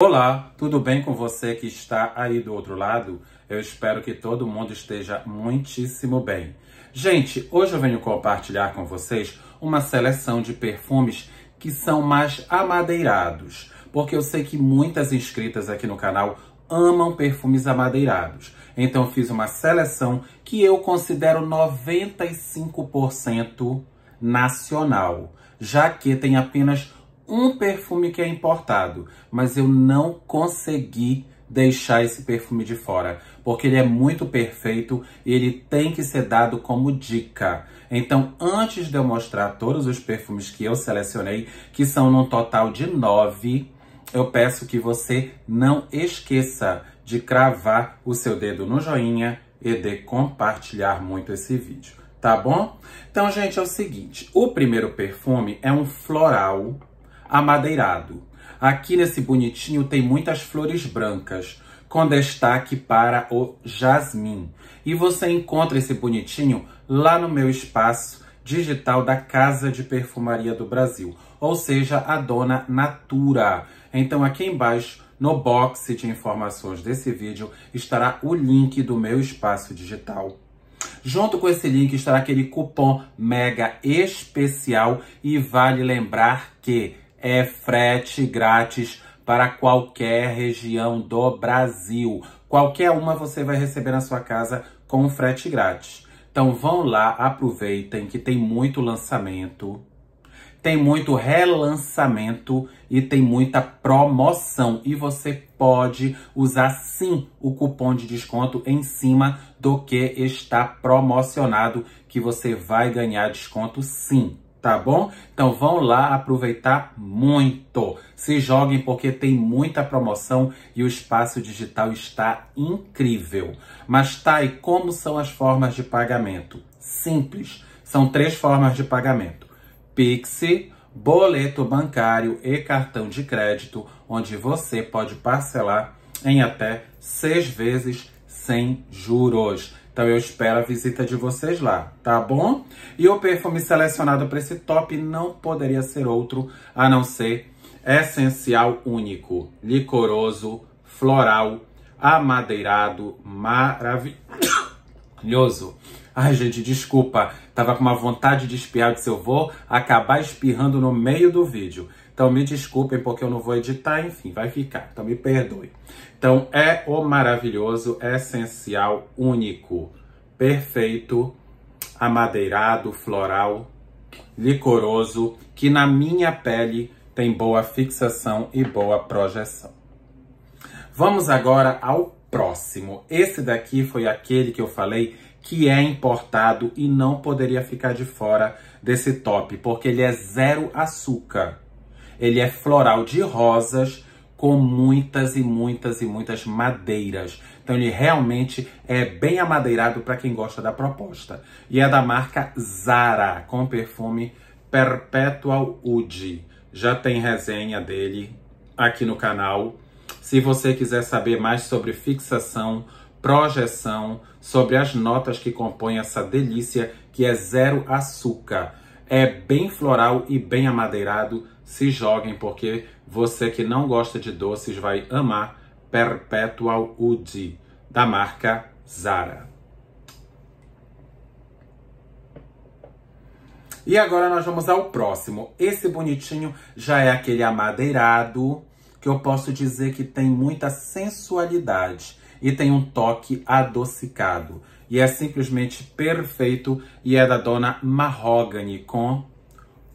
Olá, tudo bem com você que está aí do outro lado? Eu espero que todo mundo esteja muitíssimo bem. Gente, hoje eu venho compartilhar com vocês uma seleção de perfumes que são mais amadeirados, porque eu sei que muitas inscritas aqui no canal amam perfumes amadeirados. Então eu fiz uma seleção que eu considero 95% nacional, já que tem apenas um perfume que é importado, mas eu não consegui deixar esse perfume de fora, porque ele é muito perfeito e ele tem que ser dado como dica. Então, antes de eu mostrar todos os perfumes que eu selecionei, que são num total de nove, eu peço que você não esqueça de cravar o seu dedo no joinha e de compartilhar muito esse vídeo, tá bom? Então, gente, é o seguinte, o primeiro perfume é um floral amadeirado. Aqui nesse bonitinho tem muitas flores brancas, com destaque para o jasmim. E você encontra esse bonitinho lá no meu espaço digital da Casa de Perfumaria do Brasil, ou seja, a dona Natura. Então aqui embaixo no box de informações desse vídeo estará o link do meu espaço digital. Junto com esse link estará aquele cupom mega especial e vale lembrar que é frete grátis para qualquer região do Brasil. Qualquer uma você vai receber na sua casa com frete grátis. Então vão lá, aproveitem que tem muito lançamento, tem muito relançamento e tem muita promoção. E você pode usar sim o cupom de desconto em cima do que está promocionado, que você vai ganhar desconto sim tá bom? Então vão lá aproveitar muito. Se joguem porque tem muita promoção e o espaço digital está incrível. Mas tá, e como são as formas de pagamento? Simples. São três formas de pagamento: Pix, boleto bancário e cartão de crédito, onde você pode parcelar em até seis vezes sem juros. Então eu espero a visita de vocês lá, tá bom? E o perfume selecionado para esse top não poderia ser outro a não ser essencial único, licoroso, floral, amadeirado, maravilhoso. Ai, gente, desculpa. Tava com uma vontade de espiar, se eu vou acabar espirrando no meio do vídeo. Então me desculpem porque eu não vou editar, enfim, vai ficar. Então me perdoe. Então é o maravilhoso, essencial, único, perfeito, amadeirado, floral, licoroso, que na minha pele tem boa fixação e boa projeção. Vamos agora ao próximo. Esse daqui foi aquele que eu falei que é importado e não poderia ficar de fora desse top, porque ele é zero açúcar. Ele é floral de rosas com muitas e muitas e muitas madeiras. Então ele realmente é bem amadeirado para quem gosta da proposta. E é da marca Zara, com perfume Perpetual Oud. Já tem resenha dele aqui no canal. Se você quiser saber mais sobre fixação, projeção, sobre as notas que compõem essa delícia que é zero açúcar. É bem floral e bem amadeirado se joguem, porque você que não gosta de doces vai amar Perpetual Udi, da marca Zara. E agora nós vamos ao próximo. Esse bonitinho já é aquele amadeirado, que eu posso dizer que tem muita sensualidade e tem um toque adocicado. E é simplesmente perfeito e é da dona Mahogany com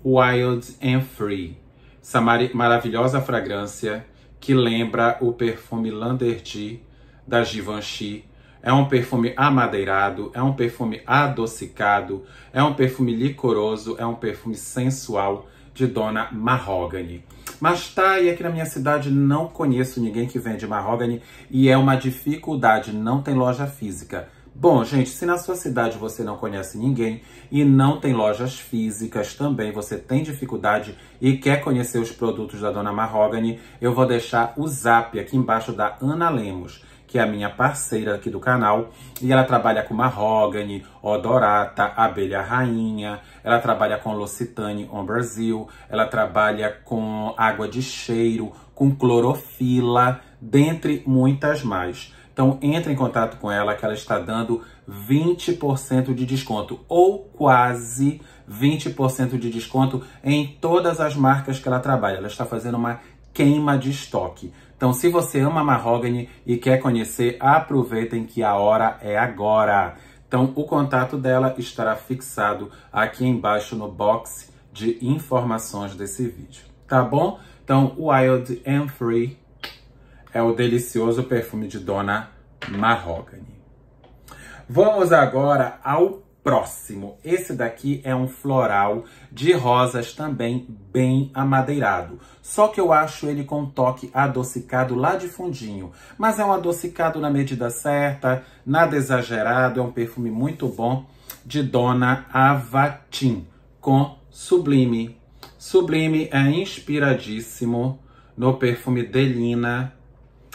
Wild and Free essa maravilhosa fragrância que lembra o perfume Landerdy da Givenchy. É um perfume amadeirado, é um perfume adocicado, é um perfume licoroso, é um perfume sensual de Dona Mahogany. Mas tá, e aqui na minha cidade não conheço ninguém que vende Mahogany e é uma dificuldade, não tem loja física. Bom, gente, se na sua cidade você não conhece ninguém e não tem lojas físicas também, você tem dificuldade e quer conhecer os produtos da Dona Marrogani, eu vou deixar o zap aqui embaixo da Ana Lemos que é a minha parceira aqui do canal, e ela trabalha com Mahogany, Odorata, Abelha Rainha, ela trabalha com Lucitane on Brasil, ela trabalha com água de cheiro, com clorofila, dentre muitas mais. Então entre em contato com ela que ela está dando 20% de desconto ou quase 20% de desconto em todas as marcas que ela trabalha. Ela está fazendo uma queima de estoque. Então, se você ama Mahogany e quer conhecer, aproveitem que a hora é agora. Então, o contato dela estará fixado aqui embaixo no box de informações desse vídeo, tá bom? Então, Wild and Free é o delicioso perfume de Dona Mahogany. Vamos agora ao próximo. Esse daqui é um floral de rosas também bem amadeirado. Só que eu acho ele com toque adocicado lá de fundinho. Mas é um adocicado na medida certa, nada exagerado. É um perfume muito bom de Dona Avatim, com Sublime. Sublime é inspiradíssimo no perfume Delina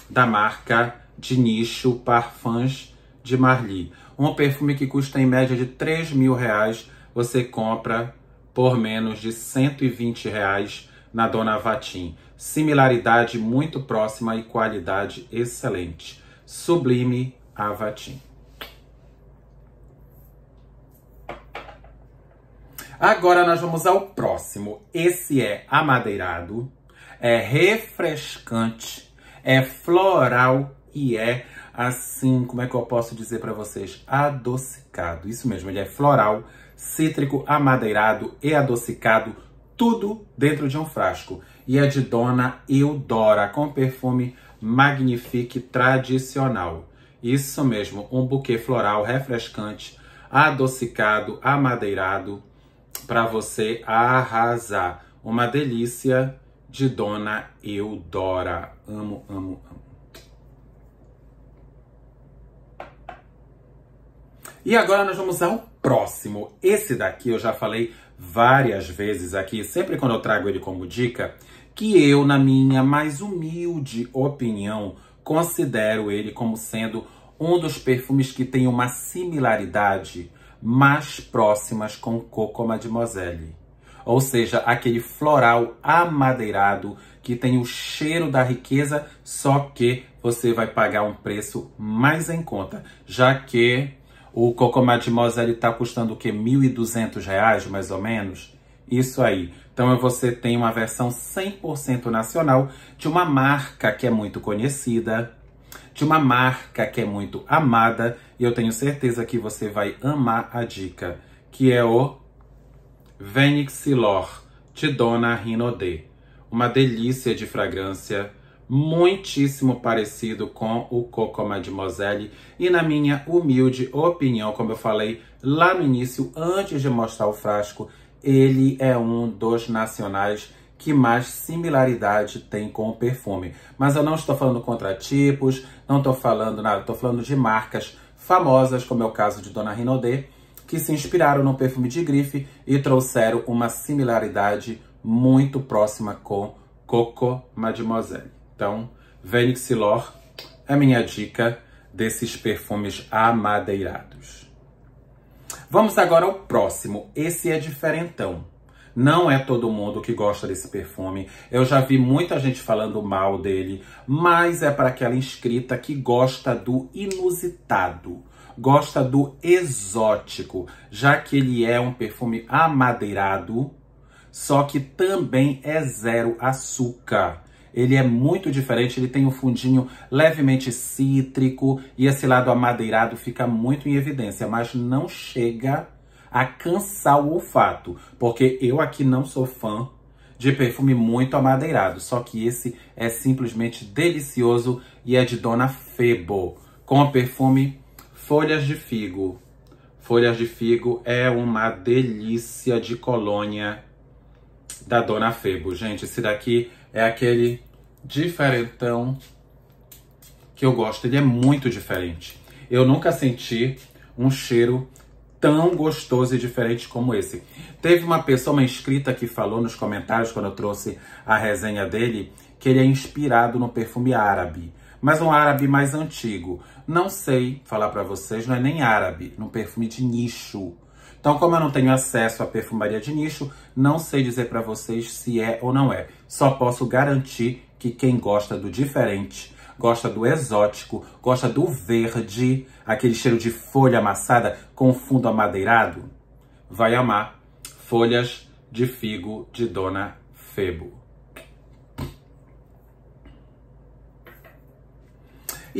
da marca de nicho Parfums de Marly. Um perfume que custa em média de 3 mil reais, você compra por menos de 120 reais na Dona Vatim. Similaridade muito próxima e qualidade excelente. Sublime a Vatim. Agora nós vamos ao próximo. Esse é amadeirado, é refrescante é floral e é assim, como é que eu posso dizer para vocês? Adocicado. Isso mesmo, ele é floral, cítrico, amadeirado e adocicado, tudo dentro de um frasco. E é de Dona Eudora, com perfume Magnifique tradicional. Isso mesmo, um buquê floral refrescante, adocicado, amadeirado, para você arrasar. Uma delícia de Dona Eudora. Amo, amo, amo. E agora nós vamos ao próximo. Esse daqui eu já falei várias vezes aqui, sempre quando eu trago ele como dica, que eu, na minha mais humilde opinião, considero ele como sendo um dos perfumes que tem uma similaridade mais próximas com Coco Mademoiselle ou seja, aquele floral amadeirado que tem o cheiro da riqueza, só que você vai pagar um preço mais em conta, já que o cocomá de está custando o que? R$ 1.200, mais ou menos? Isso aí. Então você tem uma versão 100% nacional de uma marca que é muito conhecida, de uma marca que é muito amada, e eu tenho certeza que você vai amar a dica, que é o Venixilor Tidona Rinode, uma delícia de fragrância, muitíssimo parecido com o Coco Mademoiselle e na minha humilde opinião, como eu falei lá no início, antes de mostrar o frasco, ele é um dos nacionais que mais similaridade tem com o perfume. Mas eu não estou falando contratipos, não estou falando nada, estou falando de marcas famosas, como é o caso de Dona Rinaudet, que se inspiraram no perfume de grife e trouxeram uma similaridade muito próxima com Coco Mademoiselle. Então, Venix Silor é minha dica desses perfumes amadeirados. Vamos agora ao próximo. Esse é diferentão. Não é todo mundo que gosta desse perfume. Eu já vi muita gente falando mal dele, mas é para aquela inscrita que gosta do inusitado gosta do exótico, já que ele é um perfume amadeirado, só que também é zero açúcar. Ele é muito diferente, ele tem um fundinho levemente cítrico e esse lado amadeirado fica muito em evidência, mas não chega a cansar o olfato, porque eu aqui não sou fã de perfume muito amadeirado, só que esse é simplesmente delicioso e é de Dona Febo, com o perfume Folhas de figo. Folhas de figo é uma delícia de colônia da Dona Febo. Gente, esse daqui é aquele diferentão que eu gosto. Ele é muito diferente. Eu nunca senti um cheiro tão gostoso e diferente como esse. Teve uma pessoa, uma inscrita, que falou nos comentários quando eu trouxe a resenha dele que ele é inspirado no perfume árabe mas um árabe mais antigo. Não sei falar para vocês, não é nem árabe, num perfume de nicho. Então, como eu não tenho acesso à perfumaria de nicho, não sei dizer para vocês se é ou não é. Só posso garantir que quem gosta do diferente, gosta do exótico, gosta do verde, aquele cheiro de folha amassada com fundo amadeirado, vai amar Folhas de Figo de Dona Febo.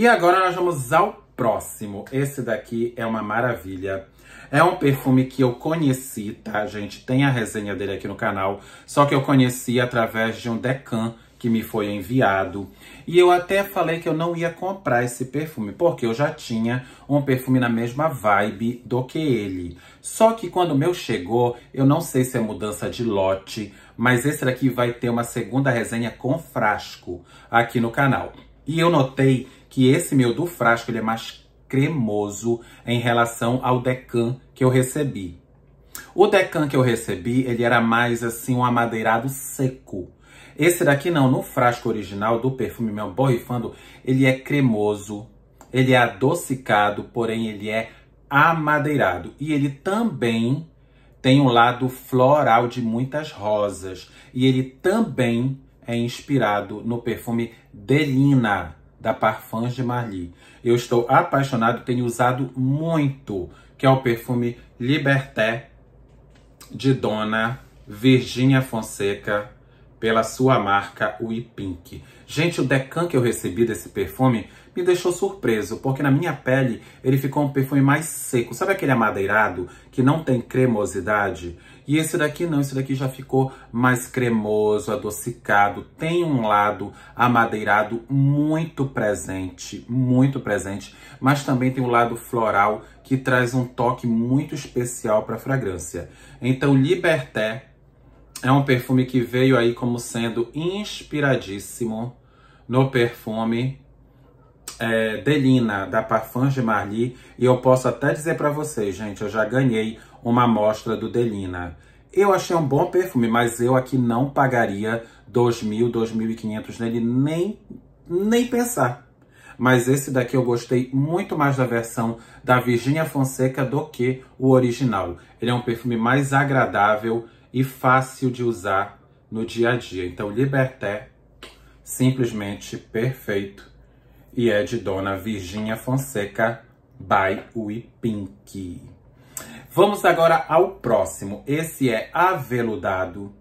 E agora nós vamos ao próximo. Esse daqui é uma maravilha. É um perfume que eu conheci, tá, gente? Tem a resenha dele aqui no canal. Só que eu conheci através de um decan que me foi enviado. E eu até falei que eu não ia comprar esse perfume, porque eu já tinha um perfume na mesma vibe do que ele. Só que quando o meu chegou, eu não sei se é mudança de lote, mas esse daqui vai ter uma segunda resenha com frasco aqui no canal. E eu notei que esse meu do frasco ele é mais cremoso em relação ao Decan que eu recebi. O Decan que eu recebi, ele era mais assim um amadeirado seco. Esse daqui não, no frasco original do perfume Meu Borrifando, ele é cremoso, ele é adocicado, porém ele é amadeirado. E ele também tem um lado floral de muitas rosas. E ele também é inspirado no perfume Delina, da Parfums de Marly. Eu estou apaixonado, tenho usado muito, que é o perfume Liberté de Dona Virginia Fonseca pela sua marca We Pink. Gente, o decan que eu recebi desse perfume me deixou surpreso, porque na minha pele ele ficou um perfume mais seco. Sabe aquele amadeirado que não tem cremosidade? E esse daqui não, esse daqui já ficou mais cremoso, adocicado, tem um lado amadeirado muito presente, muito presente, mas também tem o um lado floral que traz um toque muito especial para a fragrância. Então, Liberté é um perfume que veio aí como sendo inspiradíssimo no perfume é, Delina, da Parfum de Marly. E eu posso até dizer para vocês, gente, eu já ganhei uma amostra do Delina. Eu achei um bom perfume, mas eu aqui não pagaria 2.000, 2.500 nele, nem, nem pensar. Mas esse daqui eu gostei muito mais da versão da Virginia Fonseca do que o original. Ele é um perfume mais agradável e fácil de usar no dia a dia. Então, Liberté, simplesmente perfeito. E é de Dona Virginia Fonseca by We Pink. Vamos agora ao próximo. Esse é aveludado,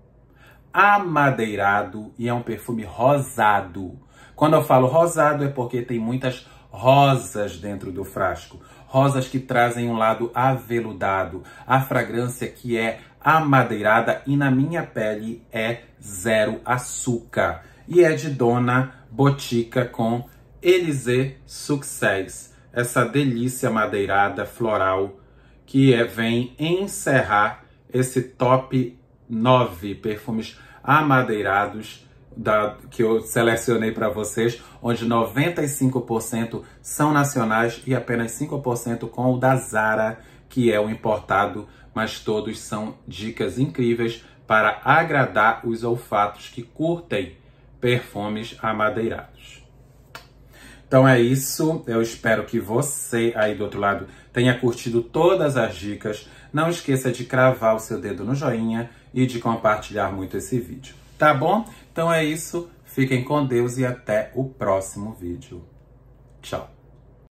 amadeirado e é um perfume rosado. Quando eu falo rosado é porque tem muitas rosas dentro do frasco. Rosas que trazem um lado aveludado. A fragrância que é amadeirada e na minha pele é zero açúcar. E é de Dona Botica com Elise Success. Essa delícia madeirada floral que é, vem encerrar esse top 9 perfumes amadeirados da, que eu selecionei para vocês, onde 95% são nacionais e apenas 5% com o da Zara, que é o importado, mas todos são dicas incríveis para agradar os olfatos que curtem perfumes amadeirados. Então é isso. Eu espero que você aí do outro lado tenha curtido todas as dicas. Não esqueça de cravar o seu dedo no joinha e de compartilhar muito esse vídeo. Tá bom? Então é isso. Fiquem com Deus e até o próximo vídeo. Tchau.